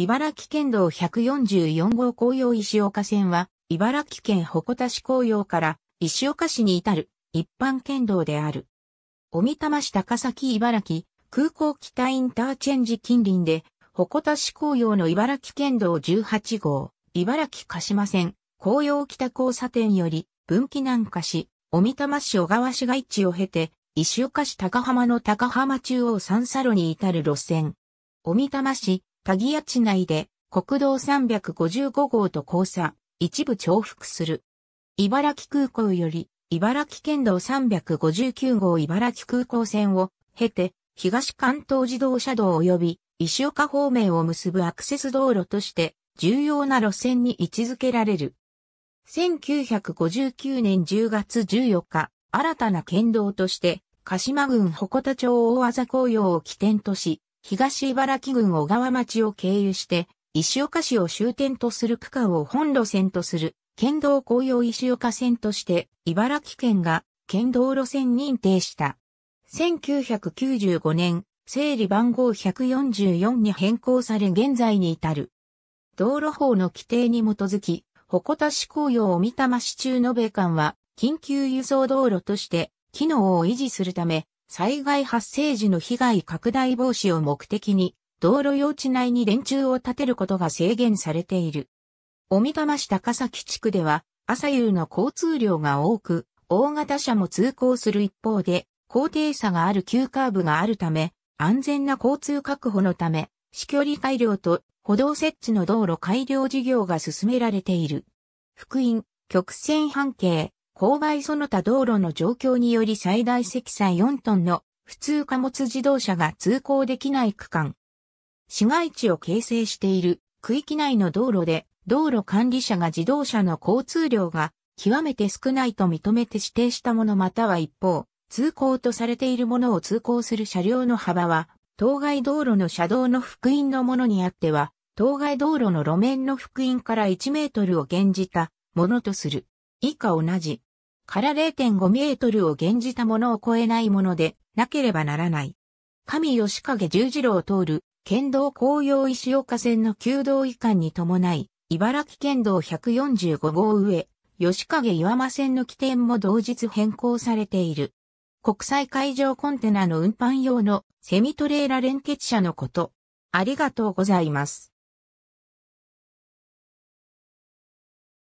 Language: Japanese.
茨城県道144号紅葉石岡線は、茨城県鉾田市紅葉から石岡市に至る一般県道である。小美玉市高崎茨城空港北インターチェンジ近隣で、鉾田市紅葉の茨城県道18号、茨城鹿島線、紅葉北交差点より、分岐南下市、小美玉市小川市街地を経て、石岡市高浜の高浜中央三佐路に至る路線。小美玉市、鍵ギア地内で国道355号と交差、一部重複する。茨城空港より、茨城県道359号茨城空港線を経て、東関東自動車道及び石岡方面を結ぶアクセス道路として重要な路線に位置づけられる。1959年10月14日、新たな県道として、鹿島郡鉾田町大技紅葉を起点とし、東茨城郡小川町を経由して、石岡市を終点とする区間を本路線とする、県道紅葉石岡線として、茨城県が県道路線認定した。1995年、整理番号144に変更され現在に至る。道路法の規定に基づき、鉾田市紅葉を三玉市中延間は、緊急輸送道路として、機能を維持するため、災害発生時の被害拡大防止を目的に、道路用地内に電柱を立てることが制限されている。尾身玉市高崎地区では、朝夕の交通量が多く、大型車も通行する一方で、高低差がある急カーブがあるため、安全な交通確保のため、市距離改良と歩道設置の道路改良事業が進められている。福音、曲線半径、勾配その他道路の状況により最大積載4トンの普通貨物自動車が通行できない区間。市街地を形成している区域内の道路で道路管理者が自動車の交通量が極めて少ないと認めて指定したものまたは一方、通行とされているものを通行する車両の幅は、当該道路の車道の福音のものにあっては、当該道路の路面の福音から1メートルを減じたものとする。以下同じ。から0.5メートルを現じたものを超えないものでなければならない。神吉影十字路を通る県道紅葉石岡線の旧道移管に伴い、茨城県道145号上、吉影岩間線の起点も同日変更されている。国際海上コンテナの運搬用のセミトレーラ連結車のこと。ありがとうございます。